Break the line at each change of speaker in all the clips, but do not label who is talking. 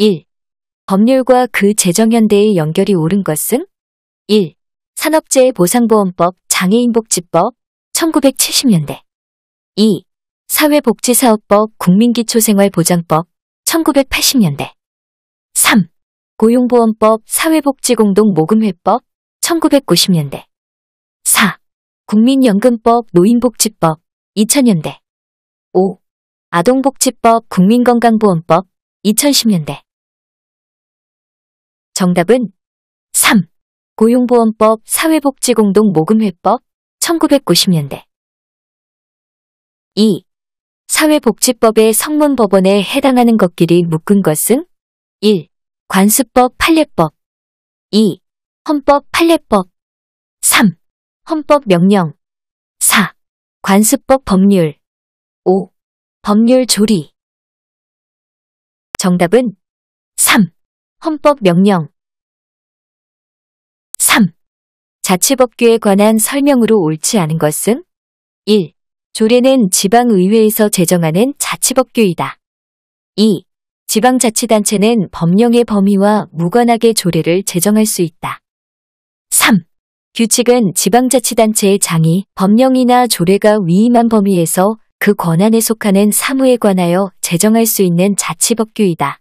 1. 법률과 그 재정연대의 연결이 옳은 것은 1. 산업재해 보상보험법 장애인복지법 1970년대 2. 사회복지사업법 국민기초생활보장법 1980년대 3. 고용보험법 사회복지공동모금회법 1990년대 4. 국민연금법 노인복지법 2000년대 5. 아동복지법 국민건강보험법 2010년대
정답은 3. 고용보험법
사회복지공동모금회법 1990년대 2. 사회복지법의 성문법원에 해당하는 것끼리 묶은 것은 1. 관습법 판례법 2. 헌법 판례법
3. 헌법 명령 4. 관습법 법률 5. 법률 조리 정답은 3. 헌법 명령
자치법규에 관한 설명으로 옳지 않은 것은 1. 조례는 지방의회에서 제정하는 자치법규이다. 2. 지방자치단체는 법령의 범위와 무관하게 조례를 제정할 수 있다. 3. 규칙은 지방자치단체의 장이 법령이나 조례가 위임한 범위에서 그 권한에 속하는 사무에 관하여 제정할 수 있는 자치법규이다.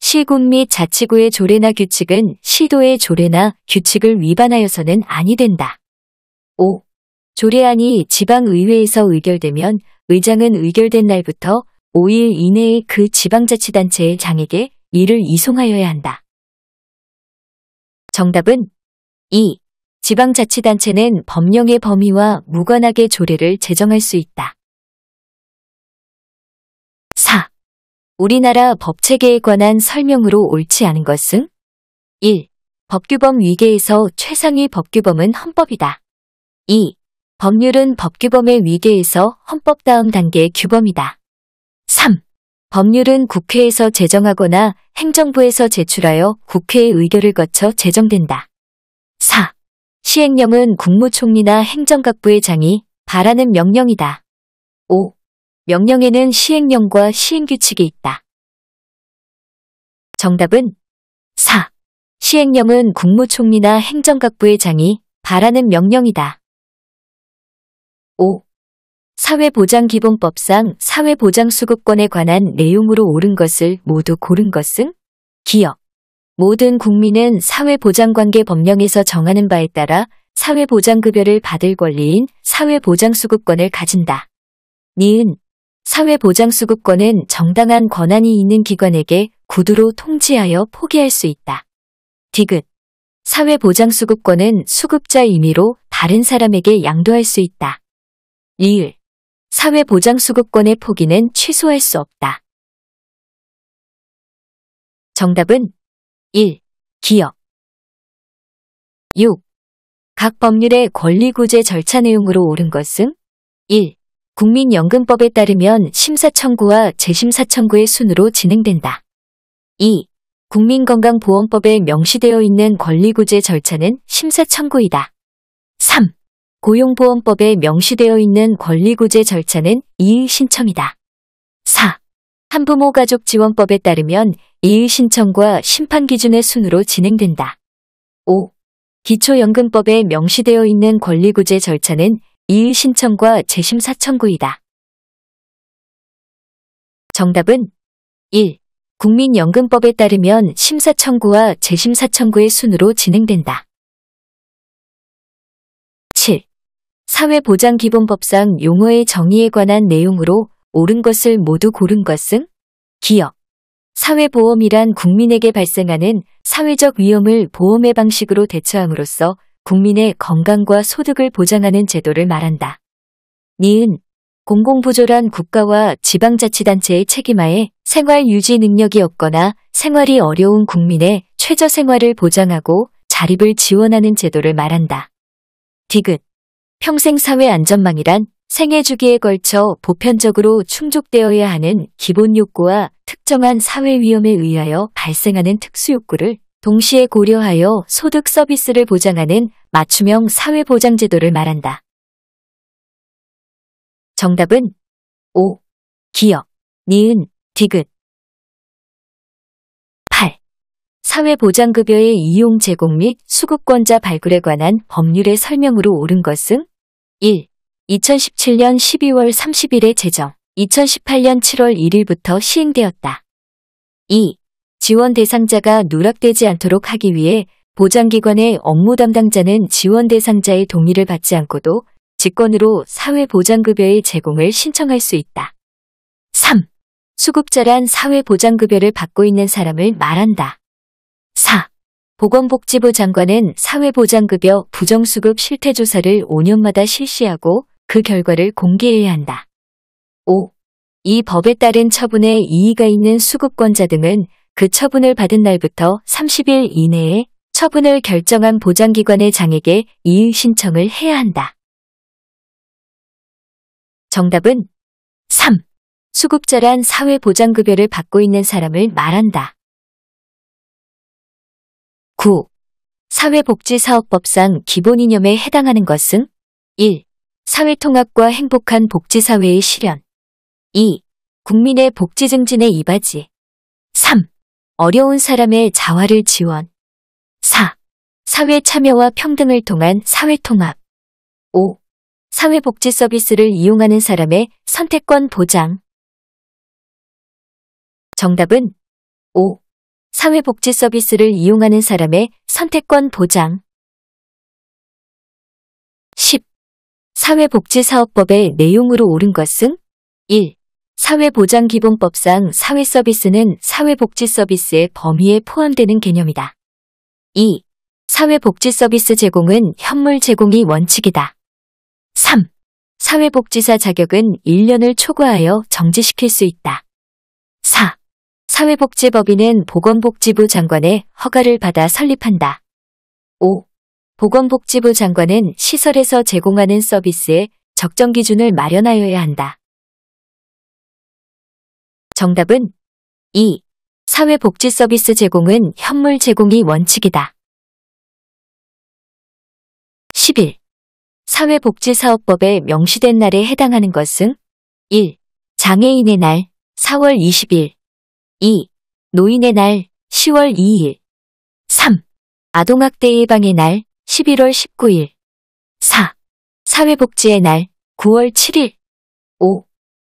시군 및 자치구의 조례나 규칙은 시도의 조례나 규칙을 위반하여서는 아니 된다. 5. 조례안이 지방의회에서 의결되면 의장은 의결된 날부터 5일 이내에 그 지방자치단체의 장에게 이를 이송하여야 한다. 정답은 2. 지방자치단체는 법령의 범위와 무관하게 조례를 제정할
수 있다. 우리나라 법체계에
관한 설명으로 옳지 않은 것은 1. 법규범 위계에서 최상위 법규범은 헌법이다. 2. 법률은 법규범의 위계에서 헌법 다음 단계 규범이다. 3. 법률은 국회에서 제정하거나 행정부에서 제출하여 국회의 의결을 거쳐 제정된다. 4. 시행령은 국무총리나 행정각부의 장이 바라는 명령이다. 5. 명령에는 시행령과 시행규칙이 있다.
정답은 4. 시행령은 국무총리나
행정각부의 장이 바라는 명령이다. 5. 사회보장기본법상 사회보장수급권에 관한 내용으로 옳은 것을 모두 고른 것은 기억. 모든 국민은 사회보장관계 법령에서 정하는 바에 따라 사회보장급여를 받을 권리인 사회보장수급권을 가진다. 니은 사회보장수급권은 정당한 권한이 있는 기관에게 구두로 통지하여 포기할 수 있다. 디귿. 사회보장수급권은 수급자 임의로 다른 사람에게 양도할 수 있다. 리을. 사회보장수급권의 포기는 취소할 수 없다.
정답은 1. 기억
6. 각 법률의 권리구제 절차 내용으로 옳은 것은 1. 국민연금법에 따르면 심사청구와 재심사청구의 순으로 진행된다. 2. 국민건강보험법에 명시되어 있는 권리구제 절차는 심사청구이다. 3. 고용보험법에 명시되어 있는 권리구제 절차는 이의신청이다. 4. 한부모 가족 지원법에 따르면 이의 신청과 심판 기준의 순으로 진행된다. 5. 기초연금법에 명시되어 있는 권리구제 절차는 이의 신청과 재심 사청구이다. 정답은 1. 국민연금법에 따르면 심사청구와 재심사청구의 순으로 진행된다. 7. 사회보장기본법상 용어의 정의에 관한 내용으로 옳은 것을 모두 고른 것은 기억. 사회보험이란 국민에게 발생하는 사회적 위험을 보험의 방식으로 대처함으로써 국민의 건강과 소득을 보장하는 제도를 말한다. 니은 공공부조란 국가와 지방자치단체의 책임하에 생활 유지 능력이 없거나 생활이 어려운 국민의 최저 생활을 보장하고 자립을 지원하는 제도를 말한다. 디귿 평생사회 안전망이란 생애 주기에 걸쳐 보편적으로 충족되어야 하는 기본 욕구와 특정한 사회 위험에 의하여 발생하는 특수 욕구를 동시에 고려하여 소득 서비스를 보장하는 맞춤형 사회보장제도를 말한다.
정답은 5. 기역 니은, 디귿
8. 사회보장급여의 이용 제공 및 수급권자 발굴에 관한 법률의 설명으로 옳은 것은 1. 2017년 12월 30일에 제정, 2018년 7월 1일부터 시행되었다. 2. 지원 대상자가 누락되지 않도록 하기 위해 보장기관의 업무 담당자는 지원 대상자의 동의를 받지 않고도 직권으로 사회보장급여의 제공을 신청할 수 있다. 3. 수급자란 사회보장급여를 받고 있는 사람을 말한다. 4. 보건복지부 장관은 사회보장급여 부정수급 실태조사를 5년마다 실시하고 그 결과를 공개해야 한다. 5. 이 법에 따른 처분에 이의가 있는 수급권자 등은 그 처분을 받은 날부터 30일 이내에 처분을 결정한 보장기관의 장에게 이의 신청을 해야 한다. 정답은 3. 수급자란 사회보장급여를 받고 있는 사람을
말한다. 9. 사회복지사업법상
기본이념에 해당하는 것은 1. 사회통합과 행복한 복지사회의 실현 2. 국민의 복지 증진에 이바지 3. 어려운 사람의 자활을 지원. 4. 사회 참여와 평등을 통한 사회 통합. 5. 사회복지 서비스를 이용하는 사람의 선택권 보장. 정답은 5. 사회복지 서비스를 이용하는 사람의 선택권 보장. 10. 사회복지사업법의 내용으로 옳은 것은 1. 사회보장기본법상 사회서비스는 사회복지서비스의 범위에 포함되는 개념이다. 2. 사회복지서비스 제공은 현물 제공이 원칙이다. 3. 사회복지사 자격은 1년을 초과하여 정지시킬 수 있다. 4. 사회복지법인은 보건복지부 장관의 허가를 받아 설립한다. 5. 보건복지부 장관은 시설에서 제공하는 서비스에 적정 기준을 마련하여야 한다. 정답은 2. 사회복지 서비스 제공은 현물 제공이 원칙이다. 11. 사회복지사업법에 명시된 날에 해당하는 것은 1. 장애인의 날 4월 20일 2. 노인의 날 10월 2일 3. 아동학대 예방의 날 11월 19일 4. 사회복지의 날 9월 7일
5.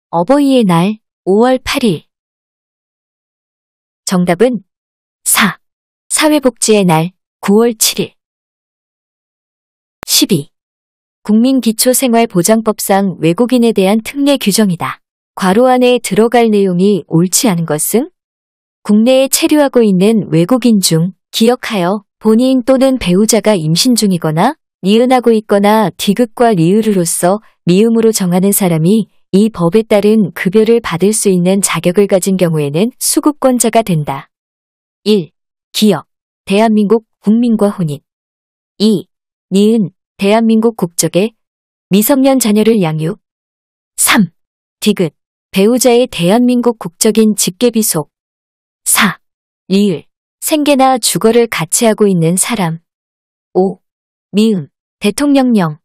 어버이의 날 5월 8일 정답은 4. 사회복지의 날 9월 7일
12. 국민기초생활보장법상 외국인에 대한 특례 규정이다. 과로 안에 들어갈 내용이 옳지 않은 것은 국내에 체류하고 있는 외국인 중 기억하여 본인 또는 배우자가 임신 중이거나 니은하고 있거나 디귿과 리을으로서 미음으로 정하는 사람이 이 법에 따른 급여를 받을 수 있는 자격을 가진 경우에는 수급권자가 된다. 1. 기업, 대한민국 국민과 혼인 2. 니은, 대한민국 국적의 미성년 자녀를 양육 3. 디귿, 배우자의 대한민국 국적인 직계비 속 4. 리을, 생계나 주거를 같이 하고 있는 사람 5.
미음, 대통령령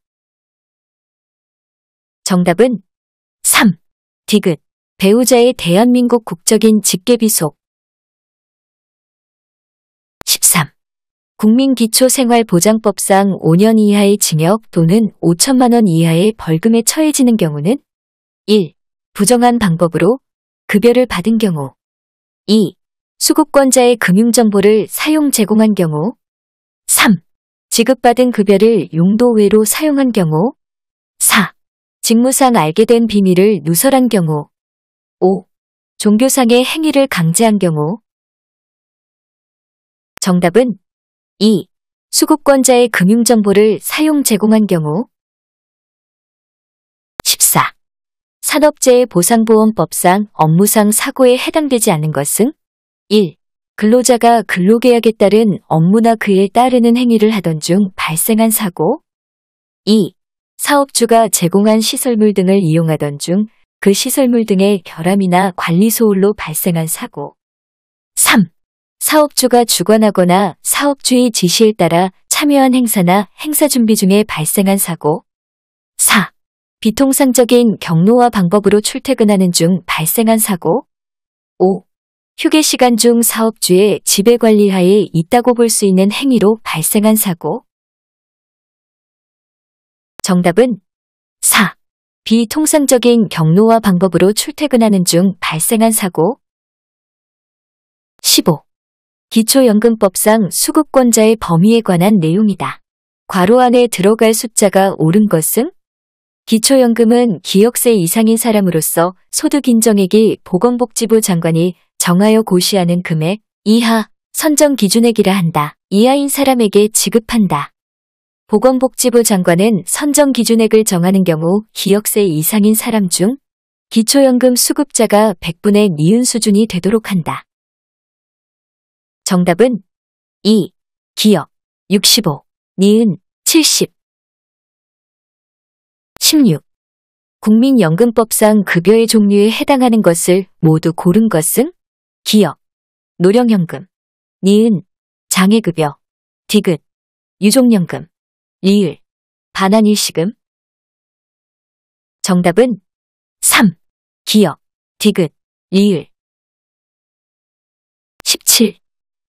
정답은 디귿, 배우자의 대한민국 국적인 직계비속
13. 국민기초생활보장법상 5년 이하의 징역 또는 5천만 원 이하의 벌금에 처해지는 경우는 1. 부정한 방법으로 급여를 받은 경우 2. 수급권자의 금융정보를 사용 제공한 경우 3. 지급받은 급여를 용도 외로 사용한 경우 직무상 알게 된 비밀을 누설한 경우 5. 종교상의 행위를 강제한 경우
정답은 2. 수급권자의
금융정보를 사용 제공한 경우 14. 산업재해 보상보험법상 업무상 사고에 해당되지 않는 것은 1. 근로자가 근로계약에 따른 업무나 그에 따르는 행위를 하던 중 발생한 사고 2. 사업주가 제공한 시설물 등을 이용하던 중 그 시설물 등의 결함이나 관리 소홀로 발생한 사고. 3. 사업주가 주관하거나 사업주의 지시에 따라 참여한 행사나 행사 준비 중에 발생한 사고. 4. 비통상적인 경로와 방법으로 출퇴근하는 중 발생한 사고. 5. 휴게 시간 중 사업주의 지배관리하에 있다고 볼 수 있는 행위로 발생한 사고. 정답은 4. 비통상적인 경로와 방법으로 출퇴근하는 중 발생한 사고 15. 기초연금법상 수급권자의 범위에 관한 내용이다. 괄호 안에 들어갈 숫자가 옳은 것은 기초연금은 기역세 이상인 사람으로서 소득인정액이 보건복지부 장관이 정하여 고시하는 금액 이하 선정 기준액이라 한다. 이하인 사람에게 지급한다. 보건복지부 장관은 선정 기준액을 정하는 경우 기억세 이상인 사람 중 기초연금 수급자가 100분의 미운 수준이 되도록 한다.
정답은 2. 기억 65, 니은 70 16. 국민연금법상
급여의 종류에 해당하는 것을 모두 고른 것은 기억 노령연금, 니은, 장애급여, 디귿, 유족연금
리을, 반환일 시금. 정답은 3. 기역, 디귿, 리을.
17.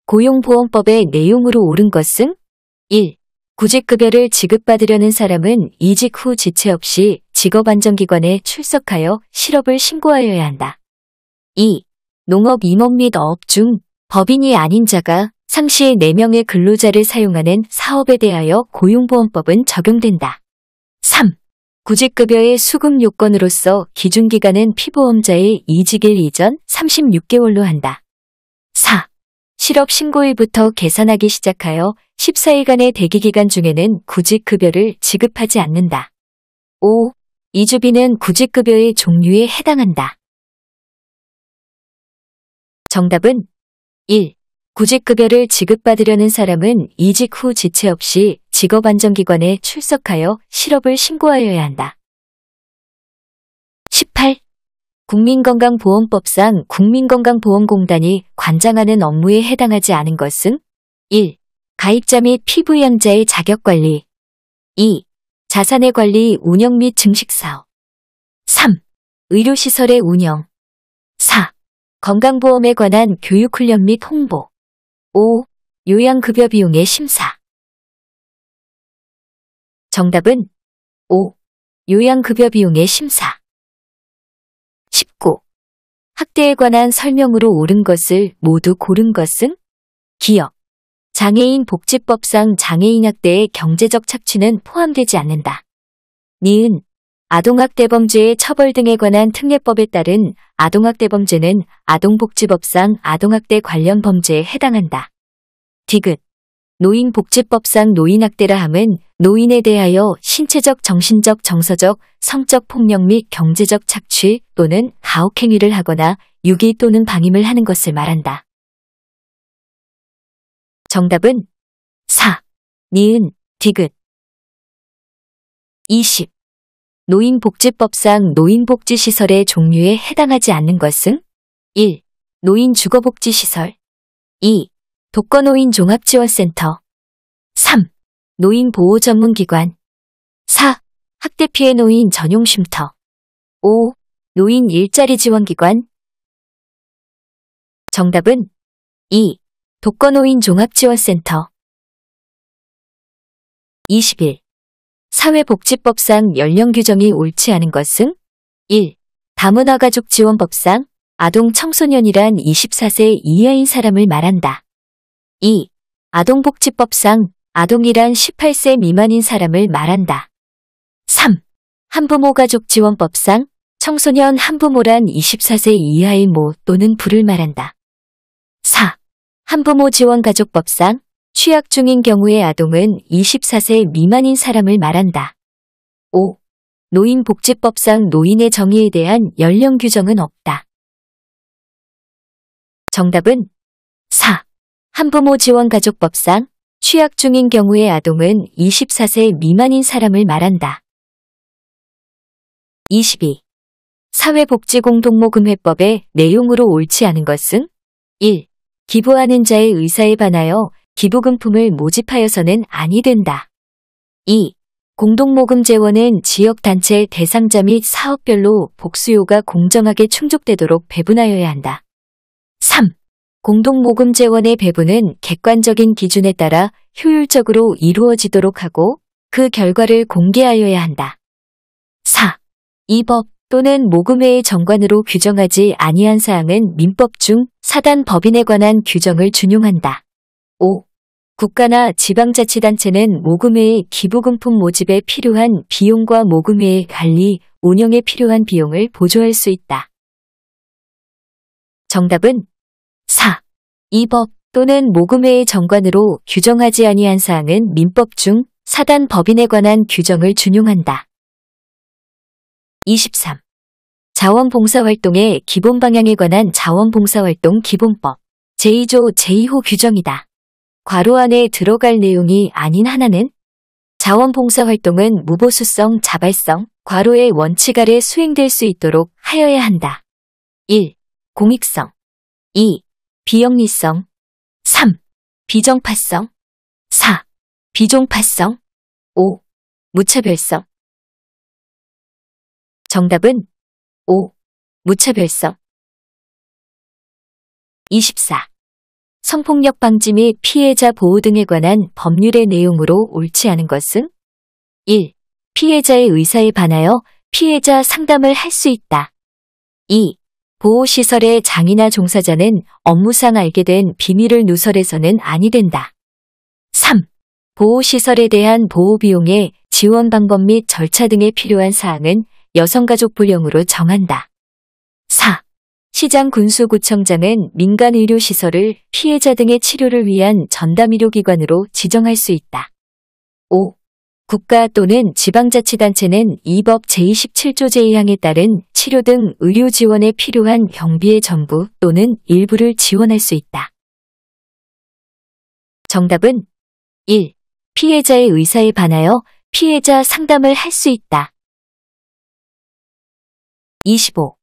고용보험법의 내용으로 옳은 것은 1. 구직급여를 지급받으려는 사람은 이직 후 지체 없이 직업안전기관에 출석하여 실업을 신고하여야 한다. 2. 농업 임원 및 어업 중 법인이 아닌 자가 상시 에 4명의 근로자를 사용하는 사업에 대하여 고용보험법은 적용된다. 3. 구직급여의 수급 요건으로서 기준기간은 피보험자의 이직일 이전 36개월로 한다. 4. 실업 신고일부터 계산하기 시작하여 14일간의 대기기간 중에는 구직급여를 지급하지 않는다. 5. 이주비는 구직급여의
종류에 해당한다. 정답은
1. 구직급여를 지급받으려는 사람은 이직 후 지체 없이 직업안전기관에 출석하여 실업을 신고하여야 한다. 18. 국민건강보험법상 국민건강보험공단이 관장하는 업무에 해당하지 않은 것은 1. 가입자 및 피부양자의 자격관리 2. 자산의 관리, 운영 및 증식사업 3. 의료시설의 운영 4. 건강보험에 관한 교육훈련
및 홍보 5. 요양급여 비용의 심사 정답은 5. 요양급여 비용의 심사
19. 학대에 관한 설명으로 옳은 것을 모두 고른 것은 기억. 장애인 복지법상 장애인 학대의 경제적 착취는 포함되지 않는다. 니은 아동학대범죄의 처벌 등에 관한 특례법에 따른 아동학대범죄는 아동복지법상 아동학대 관련 범죄에 해당한다. 디귿 노인복지법상 노인학대라 함은 노인에 대하여 신체적, 정신적, 정서적, 성적 폭력 및 경제적 착취 또는 가혹행위를 하거나 유기 또는 방임을 하는 것을 말한다.
정답은 4. 니은, 디귿
20. 노인복지법상 노인복지시설의 종류에 해당하지 않는 것은 1. 노인주거복지시설 2. 독거노인 종합지원센터 3. 노인보호전문기관 4. 학대피해 노인 전용쉼터
5. 노인 일자리 지원기관 정답은 2. 독거노인 종합지원센터
21. 사회복지법상 연령 규정이 옳지 않은 것은 1. 다문화가족지원법상 아동 청소년이란 24세 이하인 사람을 말한다. 2. 아동복지법상 아동이란 18세 미만인 사람을 말한다. 3. 한부모가족지원법상 청소년 한부모란 24세 이하의 모 또는 부를 말한다. 4. 한부모 지원가족법상 취약 중인 경우의 아동은 24세 미만인 사람을 말한다. 5. 노인복지법상 노인의 정의에 대한 연령 규정은 없다. 정답은 4. 한부모 지원가족법상 취약 중인 경우의 아동은 24세 미만인 사람을 말한다. 22. 사회복지공동모금회법의 내용으로 옳지 않은 것은 1. 기부하는 자의 의사에 반하여 기부금품을 모집하여서는 아니 된다. 2. 공동모금 재원은 지역단체 대상자 및 사업별로 복수요가 공정하게 충족되도록 배분하여야 한다. 3. 공동모금 재원의 배분은 객관적인 기준에 따라 효율적으로 이루어지도록 하고 그 결과를 공개하여야 한다. 4. 이 법 또는 모금회의 정관으로 규정하지 아니한 사항은 민법 중 사단 법인에 관한 규정을 준용한다. 5. 국가나 지방자치단체는 모금회의 기부금품 모집에 필요한 비용과 모금회의 관리, 운영에 필요한 비용을 보조할 수 있다. 정답은 4. 이 법 또는 모금회의 정관으로 규정하지 아니한 사항은 민법 중 사단 법인에 관한 규정을 준용한다. 23. 자원봉사활동의 기본 방향에 관한 자원봉사활동 기본법 제2조 제2호 규정이다. 괄호 안에 들어갈 내용이 아닌 하나는 자원봉사 활동은 무보수성, 자발성, 과로의 원칙 아래 수행될 수 있도록 하여야 한다. 1. 공익성 2. 비영리성
3. 비정파성 4. 비종파성 5. 무차별성 정답은 5. 무차별성 24.
성폭력 방지 및 피해자 보호 등에 관한 법률의 내용으로 옳지 않은 것은 1. 피해자의 의사에 반하여 피해자 상담을 할 수 있다. 2. 보호시설의 장이나 종사자는 업무상 알게 된 비밀을 누설해서는 아니 된다. 3. 보호시설에 대한 보호비용의 지원 방법 및 절차 등에 필요한 사항은 여성가족불령으로 정한다. 시장 군수구청장은 민간의료시설을 피해자 등의 치료를 위한 전담의료기관으로 지정할 수 있다. 5. 국가 또는 지방자치단체는 이 법 제27조 제2항에 따른 치료 등 의료 지원에 필요한 경비의 전부 또는 일부를 지원할 수 있다. 정답은 1. 피해자의 의사에 반하여 피해자 상담을 할 수 있다. 25.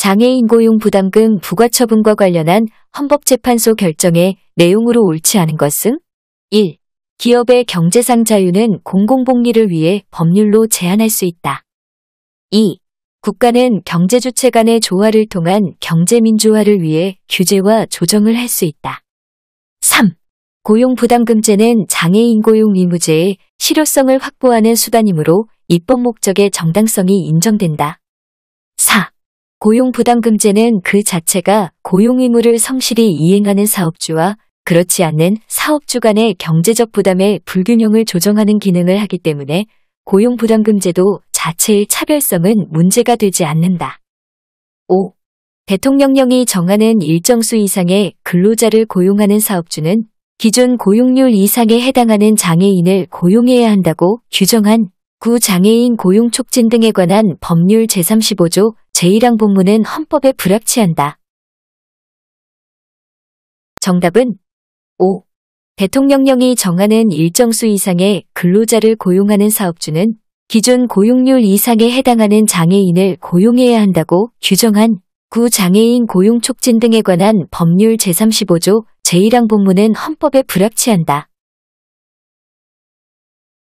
장애인 고용 부담금 부과처분과 관련한 헌법재판소 결정의 내용으로 옳지 않은 것은 1. 기업의 경제상 자유는 공공복리를 위해 법률로 제한할 수 있다. 2. 국가는 경제주체 간의 조화를 통한 경제민주화를 위해 규제와 조정을 할 수 있다. 3. 고용부담금제는 장애인 고용 의무제의 실효성을 확보하는 수단이므로 입법 목적의 정당성이 인정된다. 고용부담금제는 그 자체가 고용의무를 성실히 이행하는 사업주와 그렇지 않는 사업주 간의 경제적 부담의 불균형을 조정하는 기능을 하기 때문에 고용부담금제도 자체의 차별성은 문제가 되지 않는다. 5. 대통령령이 정하는 일정수 이상의 근로자를 고용하는 사업주는 기존 고용률 이상에 해당하는 장애인을 고용해야 한다고 규정한 구장애인 고용 촉진 등에 관한 법률 제35조 제1항 본문은 헌법에 불합치한다. 정답은 5. 대통령령이 정하는 일정 수 이상의 근로자를 고용하는 사업주는 기존 고용률 이상에 해당하는 장애인을 고용해야 한다고 규정한 구장애인 고용 촉진 등에 관한 법률 제35조 제1항 본문은 헌법에 불합치한다.